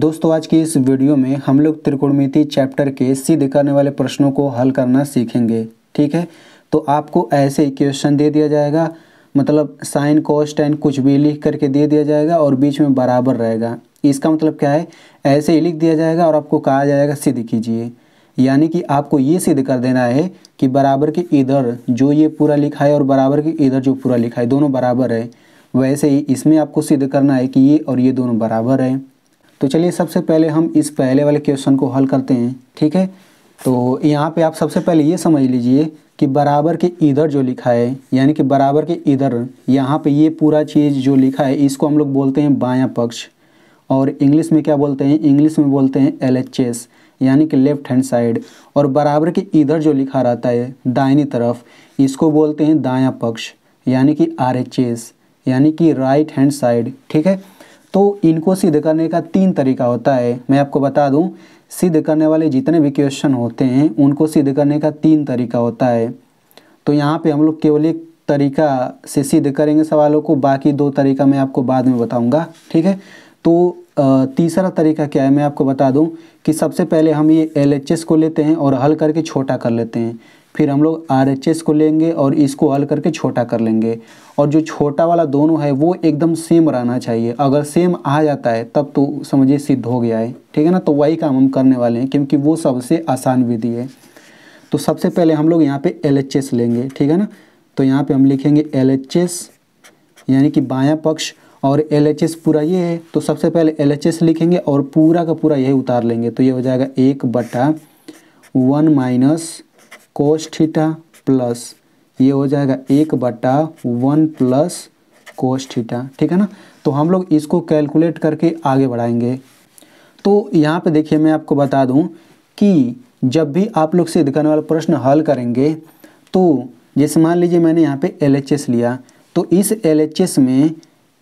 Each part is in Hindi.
दोस्तों आज की इस वीडियो में हम लोग त्रिकोणमिति चैप्टर के सिद्ध करने वाले प्रश्नों को हल करना सीखेंगे ठीक है तो आपको ऐसे क्वेश्चन दे दिया जाएगा मतलब साइन कॉस टेन कुछ भी लिख करके दे दिया जाएगा और बीच में बराबर रहेगा इसका मतलब क्या है ऐसे ही लिख दिया जाएगा और आपको कहा जाएगा सिद्ध कीजिए यानी कि आपको ये सिद्ध कर देना है कि बराबर के इधर जो ये पूरा लिखा है और बराबर के इधर जो पूरा लिखा है दोनों बराबर है वैसे ही इसमें आपको सिद्ध करना है कि ये और ये दोनों बराबर है तो चलिए सबसे पहले हम इस पहले वाले क्वेश्चन को हल करते हैं ठीक है तो यहाँ पे आप सबसे पहले ये समझ लीजिए कि बराबर के इधर जो लिखा है यानी कि बराबर के इधर यहाँ पे ये पूरा चीज़ जो लिखा है इसको हम लोग बोलते हैं बायां पक्ष और इंग्लिश में क्या बोलते हैं इंग्लिश में बोलते हैं एल एच एस यानी कि लेफ्ट हैंड साइड और बराबर के इधर जो लिखा रहता है दाहिनी तरफ इसको बोलते हैं दाया पक्ष यानी कि आर एच एस यानी कि राइट हैंड साइड ठीक है तो इनको सिद्ध करने का तीन तरीका होता है मैं आपको बता दूं सिद्ध करने वाले जितने भी क्वेश्चन होते हैं उनको सिद्ध करने का तीन तरीका होता है तो यहाँ पे हम लोग केवल एक तरीका से सिद्ध करेंगे सवालों को बाकी दो तरीका मैं आपको बाद में बताऊँगा ठीक है तो तीसरा तरीका क्या है मैं आपको बता दूँ कि सबसे पहले हम ये एल को लेते हैं और हल करके छोटा कर लेते हैं फिर हम लोग आर को लेंगे और इसको हल करके छोटा कर लेंगे और जो छोटा वाला दोनों है वो एकदम सेम रहना चाहिए अगर सेम आ जाता है तब तो समझिए सिद्ध हो गया है ठीक है ना तो वही काम हम करने वाले हैं क्योंकि वो सबसे आसान विधि है तो सबसे पहले हम लोग यहाँ पे एल लेंगे ठीक है ना तो यहाँ पे हम लिखेंगे एल यानी कि बायां पक्ष और एल पूरा ये है तो सबसे पहले एल लिखेंगे और पूरा का पूरा यही उतार लेंगे तो ये हो जाएगा एक बटा one minus cos theta plus ये हो जाएगा एक बटा वन प्लस कोस थीटा ठीक है ना तो हम लोग इसको कैलकुलेट करके आगे बढ़ाएंगे तो यहाँ पे देखिए मैं आपको बता दूँ कि जब भी आप लोग सिद्ध करने वाला प्रश्न हल करेंगे तो जैसे मान लीजिए मैंने यहाँ पे एल लिया तो इस एल में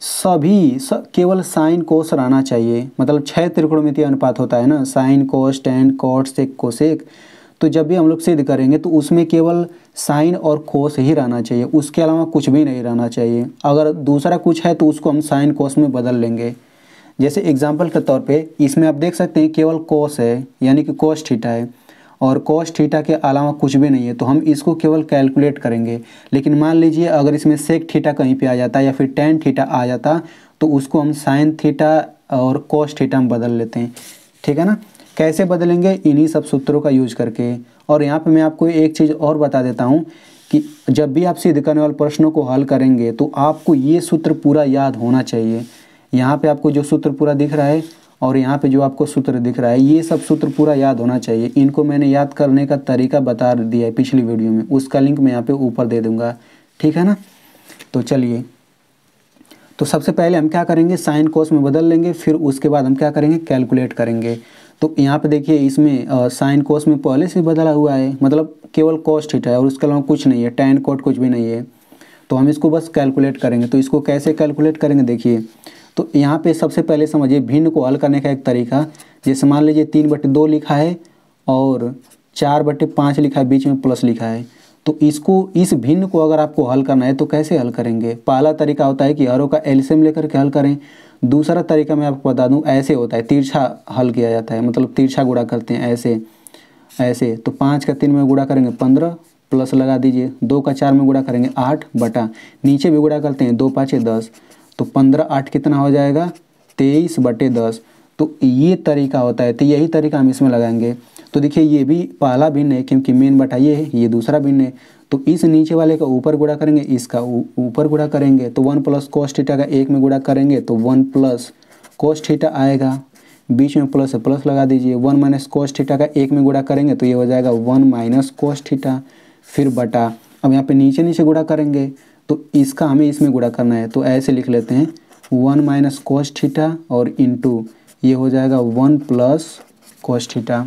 सभी स, केवल साइन कोस रहना चाहिए मतलब छः त्रिकोणमितीय अनुपात होता है ना साइन कोस टेन एक सेक कोसेक तो जब भी हम लोग सिद्ध करेंगे तो उसमें केवल साइन और कोस ही रहना चाहिए उसके अलावा कुछ भी नहीं रहना चाहिए अगर दूसरा कुछ है तो उसको हम साइन कोस में बदल लेंगे जैसे एग्जाम्पल के तौर पर इसमें आप देख सकते हैं केवल कोस है यानी कि कोस ठीठा है और कोस ठीठा के अलावा कुछ भी नहीं है तो हम इसको केवल कैलकुलेट करेंगे लेकिन मान लीजिए अगर इसमें सेक ठीठा कहीं पे आ जाता या फिर टेन ठीठा आ जाता तो उसको हम साइन थीटा और कोस ठीठा में बदल लेते हैं ठीक है ना कैसे बदलेंगे इन्हीं सब सूत्रों का यूज करके और यहाँ पे मैं आपको एक चीज़ और बता देता हूँ कि जब भी आप सिद्ध करने वाले प्रश्नों को हल करेंगे तो आपको ये सूत्र पूरा याद होना चाहिए यहाँ पे आपको जो सूत्र पूरा दिख रहा है और यहाँ पे जो आपको सूत्र दिख रहा है ये सब सूत्र पूरा याद होना चाहिए इनको मैंने याद करने का तरीका बता दिया है पिछली वीडियो में उसका लिंक मैं यहाँ पे ऊपर दे दूँगा ठीक है ना तो चलिए तो सबसे पहले हम क्या करेंगे साइन कोस में बदल लेंगे फिर उसके बाद हम क्या करेंगे कैलकुलेट करेंगे तो यहाँ पे देखिए इसमें साइन कोस में पहले से बदला हुआ है मतलब केवल कॉस्ट हीटा है और उसके अलावा कुछ नहीं है टैन कोट कुछ भी नहीं है तो हम इसको बस कैलकुलेट करेंगे तो इसको कैसे कैलकुलेट करेंगे देखिए तो यहाँ पे सबसे पहले समझिए भिन्न को हल करने का एक तरीका जैसे मान लीजिए तीन बटे दो लिखा है और चार बटे पाँच लिखा है बीच में प्लस लिखा है तो इसको इस भिन्न को अगर आपको हल करना है तो कैसे हल करेंगे पहला तरीका होता है कि हरों का एल्सियम लेकर के हल करें दूसरा तरीका मैं आपको बता दूँ ऐसे होता है तिरछा हल किया जाता है मतलब तिरछा गुड़ा करते हैं ऐसे ऐसे तो पाँच का तीन में गुड़ा करेंगे पंद्रह प्लस लगा दीजिए दो का चार में गुड़ा करेंगे आठ बटा नीचे भी गुड़ा करते हैं दो पाँचे दस तो पंद्रह आठ कितना हो जाएगा तेईस बटे दस तो ये तरीका होता है तो यही तरीका हम इसमें लगाएंगे तो देखिए ये भी पहला भिन्न है क्योंकि मेन बटा ये है ये दूसरा भिन्न है तो इस नीचे वाले का ऊपर गुड़ा करेंगे इसका ऊपर गुड़ा करेंगे तो वन प्लस कोस थीटा का एक में गुड़ा करेंगे तो वन प्लस कोस थीटा आएगा बीच में प्लस प्लस लगा दीजिए वन माइनस कोस थीटा का एक में गुड़ा करेंगे तो ये हो जाएगा वन माइनस कोस थीटा फिर बटा अब यहाँ पे नीचे नीचे गुड़ा करेंगे तो इसका हमें इसमें गुड़ा करना है तो ऐसे लिख लेते हैं वन माइनस कोस थीटा और इंटू ये हो जाएगा वन प्लस कोस थीटा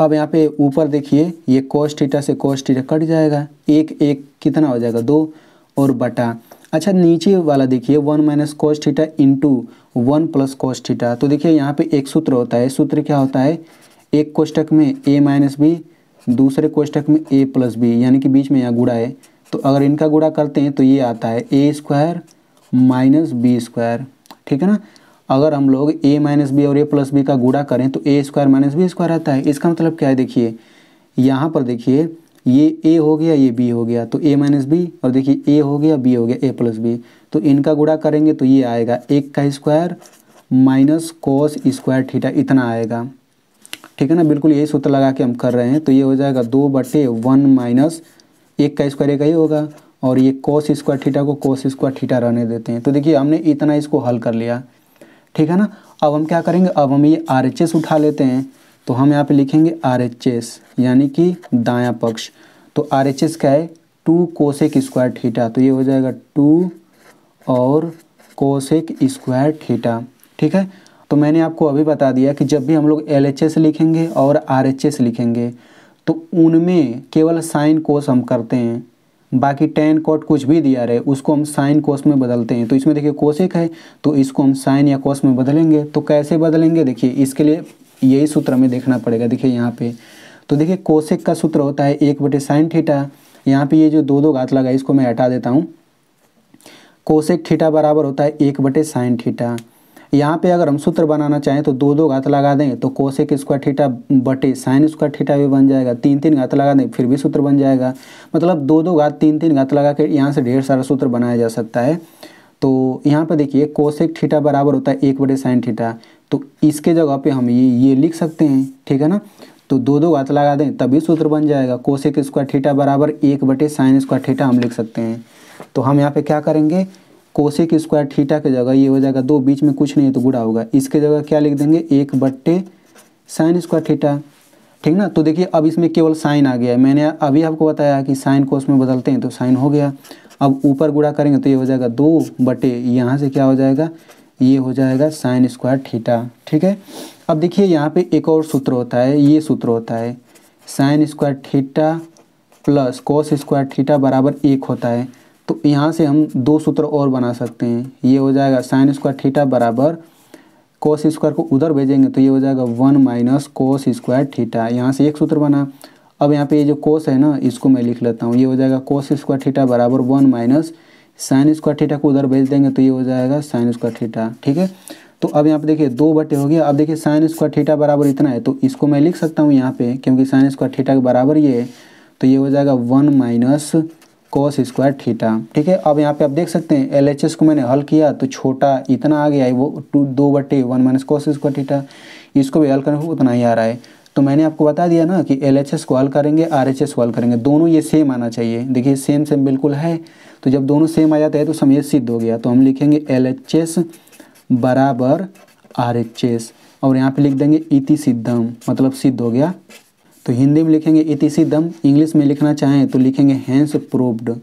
अब यहाँ पे ऊपर देखिए ये कोस टीटा से कोस टीटा कट जाएगा एक एक कितना हो जाएगा दो और बटा अच्छा नीचे वाला देखिए one minus cos in into one plus cos theta तो देखिए यहाँ पे एक सूत्र होता है सूत्र क्या होता है एक कोष्टक में ए माइनस बी दूसरे कोष्टक में ए प्लस बी यानी कि बीच में यहाँ गुड़ा है तो अगर इनका गुड़ा करते हैं तो ये आता है A square minus B square ठीक है ना अगर हम लोग ए माइनस बी और ए प्लस बी का गुड़ा करें तो A square minus B square आता है इसका मतलब क्या है देखिए यहाँ पर देखिए ये ए हो गया ये बी हो गया तो ए माइनस बी और देखिए ए हो गया बी हो गया ए प्लस बी तो इनका गुड़ा करेंगे तो ये आएगा एक का square minus cos square theta इतना आएगा ठीक है ना बिल्कुल यही सूत्र लगा के हम कर रहे हैं तो ये हो जाएगा दो बटे वन माइनस एक का स्क्वायर एक ही होगा और ये कॉस स्क्वायर थीटा को कॉस स्क्वायर थीटा रहने देते हैं तो देखिए हमने इतना इसको हल कर लिया ठीक है ना अब हम क्या करेंगे अब हम ये आर एच एस उठा लेते हैं तो हम यहाँ पे लिखेंगे आर एच एस यानी कि दाया पक्ष तो आर एच एस क्या है टू कोसेक स्क्वायर थीटा तो ये हो जाएगा टू और कोसेक स्क्वायर थीटा ठीक है तो मैंने आपको अभी बता दिया कि जब भी हम लोग एल एच एस लिखेंगे और आर एच एस लिखेंगे तो उनमें केवल साइन कोस हम करते हैं बाकी टेन कोट कुछ भी दिया रहे उसको हम साइन कोस में बदलते हैं तो इसमें देखिए कोशिक है तो इसको हम साइन या कोस में बदलेंगे तो कैसे बदलेंगे देखिए इसके लिए यही सूत्र हमें देखना पड़ेगा देखिए यहाँ पे तो देखिए कोशिक का सूत्र होता है एक बटे साइन ठीठा यहाँ पे ये जो दो दो घात लगा इसको मैं हटा देता हूँ कोशिक ठीठा बराबर होता है एक बटे साइन ठीठा यहाँ पे अगर हम सूत्र बनाना चाहें तो दो दो घात लगा दें तो कोसेक स्क्वायर थीटा बटे साइन स्क्वायर थीटा भी बन जाएगा तीन तीन घात लगा दें फिर भी सूत्र बन जाएगा मतलब दो दो घात तीन तीन घात लगा के यहाँ से ढेर सारा सूत्र बनाया जा सकता है तो यहाँ पर देखिए कोसेक थीटा बराबर होता है एक बटे साइन थीटा तो इसके जगह पर हम ये ये लिख सकते हैं ठीक है ना तो दो दो घात लगा दें तभी सूत्र बन जाएगा कोसेक स्क्वायर थीटा बराबर एक बटे साइन स्क्वायर थीटा हम लिख सकते हैं तो हम यहाँ पे क्या करेंगे कोशिक स्क्वायर थीटा के जगह ये हो जाएगा दो बीच में कुछ नहीं है तो गुड़ा होगा इसके जगह क्या लिख देंगे एक बट्टे साइन स्क्वायर थीटा ठीक ना तो देखिए अब इसमें केवल साइन आ गया है मैंने अभी आपको बताया कि साइन को उसमें बदलते हैं तो साइन हो गया अब ऊपर गुड़ा करेंगे तो ये हो जाएगा दो बटे यहाँ से क्या हो जाएगा ये हो जाएगा साइन स्क्वायर थीटा ठीक है अब देखिए यहाँ पे एक और सूत्र होता है ये सूत्र होता है sine square theta plus cos square theta बराबर एक होता है तो यहाँ से हम दो सूत्र और बना सकते हैं ये हो जाएगा साइन स्क्वायर थीटा बराबर कोस स्क्वायर को उधर भेजेंगे तो ये हो जाएगा one minus cos square theta यहाँ से एक सूत्र बना अब यहाँ पे ये जो कोस है ना इसको मैं लिख लेता हूँ ये हो जाएगा कोस स्क्वायर थीटा बराबर one minus sine square theta को उधर भेज देंगे तो ये हो जाएगा साइन स्क्वायर थीटा ठीक है तो अब यहाँ पे देखिए दो बटे हो गया अब देखिए साइन स्क्वायर थीटा बराबर इतना है तो इसको मैं लिख सकता हूँ यहाँ पे क्योंकि साइन स्क्वायर थीटा के बराबर ये है तो ये हो जाएगा one minus cos square theta ठीक है अब यहाँ पे आप देख सकते हैं एल एच एस को मैंने हल किया तो छोटा इतना आ गया है वो टू दो बटे one minus cos square theta इसको भी हल करने को उतना ही आ रहा है तो मैंने आपको बता दिया ना कि एल एच एस को हल करेंगे आर एच एस को हल करेंगे दोनों ये सेम आना चाहिए देखिए सेम सेम बिल्कुल है तो जब दोनों सेम आ जाता है तो समय सिद्ध हो गया तो हम लिखेंगे एल एच एस बराबर आर एच एस और यहाँ पे लिख देंगे इति सिद्धम मतलब सिद्ध हो गया तो हिंदी में लिखेंगे इतिसी दम इंग्लिश में लिखना चाहें तो लिखेंगे हैंस प्रूव्ड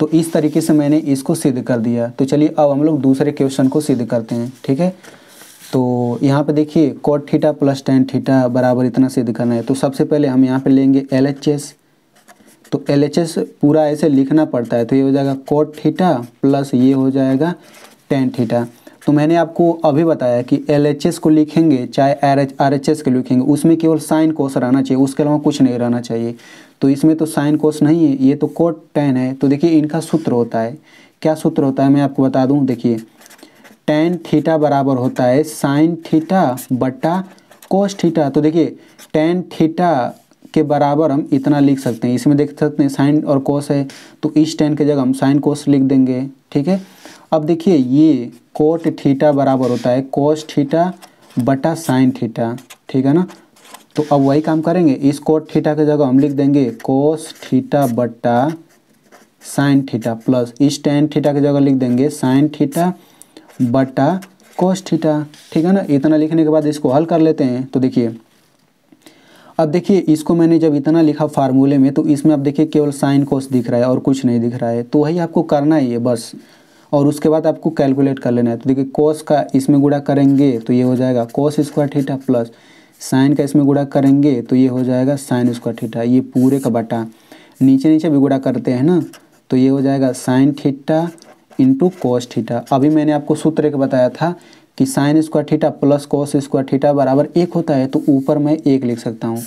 तो इस तरीके से मैंने इसको सिद्ध कर दिया तो चलिए अब हम लोग दूसरे क्वेश्चन को सिद्ध करते हैं ठीक है तो यहाँ पे देखिए cot theta plus tan theta बराबर इतना सिद्ध करना है तो सबसे पहले हम यहाँ पे लेंगे एल एच एस तो एल एच एस पूरा ऐसे लिखना पड़ता है तो ये हो जाएगा कॉट थीटा प्लस ये हो जाएगा टेन थीटा तो मैंने आपको अभी बताया कि एल को लिखेंगे चाहे आर एच के लिखेंगे उसमें केवल साइन कोस रहना चाहिए उसके अलावा कुछ नहीं रहना चाहिए तो इसमें तो साइन कोस नहीं है ये तो कोट टेन है तो देखिए इनका सूत्र होता है क्या सूत्र होता है मैं आपको बता दूँ देखिए टेन थीटा बराबर होता है साइन थीटा बट्टा कोस थीटा तो देखिए टेन थीटा के बराबर हम इतना लिख सकते हैं इसमें देख सकते हैं साइन और कोस है तो इस टेन की जगह हम साइन कोस लिख देंगे ठीक है अब देखिए ये कोट थीटा बराबर होता है कोस थीटा बटा साइन थीटा ठीक है ना तो अब वही काम करेंगे इस कोट थीटा की जगह हम लिख देंगे कोस थीटा बटा साइन थीटा प्लस इस टेन थीटा की जगह लिख देंगे साइन थीटा बटा कोस थीटा ठीक है ना इतना लिखने के बाद इसको हल कर लेते हैं तो देखिए अब देखिए इसको मैंने जब इतना लिखा फार्मूले में तो इसमें अब देखिए केवल साइन कोस दिख रहा है और कुछ नहीं दिख रहा है तो वही आपको करना ही है बस और उसके बाद आपको कैलकुलेट कर लेना है तो देखिए कोस का इसमें गुड़ा करेंगे तो ये हो जाएगा cos square theta plus sine का इसमें गुड़ा करेंगे तो ये हो जाएगा साइन स्क्वायर थीटा ये पूरे का बटा नीचे नीचे भी गुड़ा करते हैं ना तो ये हो जाएगा sine theta into cos theta अभी मैंने आपको सूत्र एक बताया था कि sine square theta plus cos square theta बराबर एक होता है तो ऊपर मैं एक लिख सकता हूँ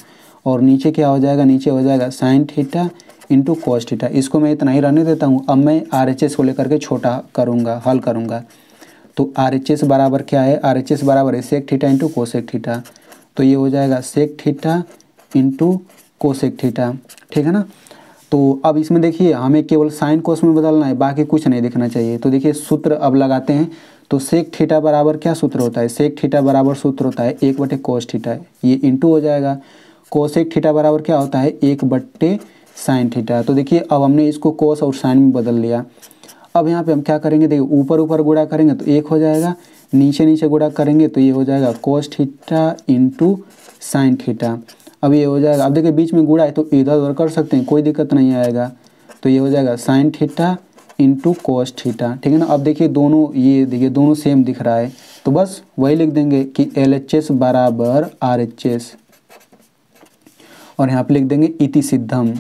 और नीचे क्या हो जाएगा नीचे हो जाएगा sine theta into cos theta इसको मैं इतना ही रहने देता हूँ अब मैं आर को लेकर के छोटा करूँगा हल करूँगा तो आर बराबर क्या है आर बराबर है sec theta into cosec theta तो ये हो जाएगा sec theta into cosec theta ठीक है ना तो अब इसमें देखिए हमें केवल साइन कोस में बदलना है बाकी कुछ नहीं देखना चाहिए तो देखिए सूत्र अब लगाते हैं तो सेक थीटा बराबर क्या सूत्र होता है सेक थीटा बराबर सूत्र होता है एक बटे कोस थीटा ये इंटू हो जाएगा कोसेक थीटा बराबर क्या होता है एक बट्टे साइन थीटा तो देखिए अब हमने इसको कोस और साइन में बदल लिया अब यहाँ पे हम क्या करेंगे देखिए ऊपर ऊपर गुड़ा करेंगे तो एक हो जाएगा नीचे नीचे गुड़ा करेंगे तो ये हो जाएगा cos theta into sine theta अब ये हो जाएगा अब देखिए बीच में गुड़ा है तो इधर उधर कर सकते हैं कोई दिक्कत नहीं आएगा तो ये हो जाएगा sine theta into cos theta ठीक है ना अब देखिए दोनों ये देखिए दोनों सेम दिख रहा है तो बस वही लिख देंगे कि एल एच एस बराबर आर एच एस और यहाँ पे लिख देंगे इति सिद्धम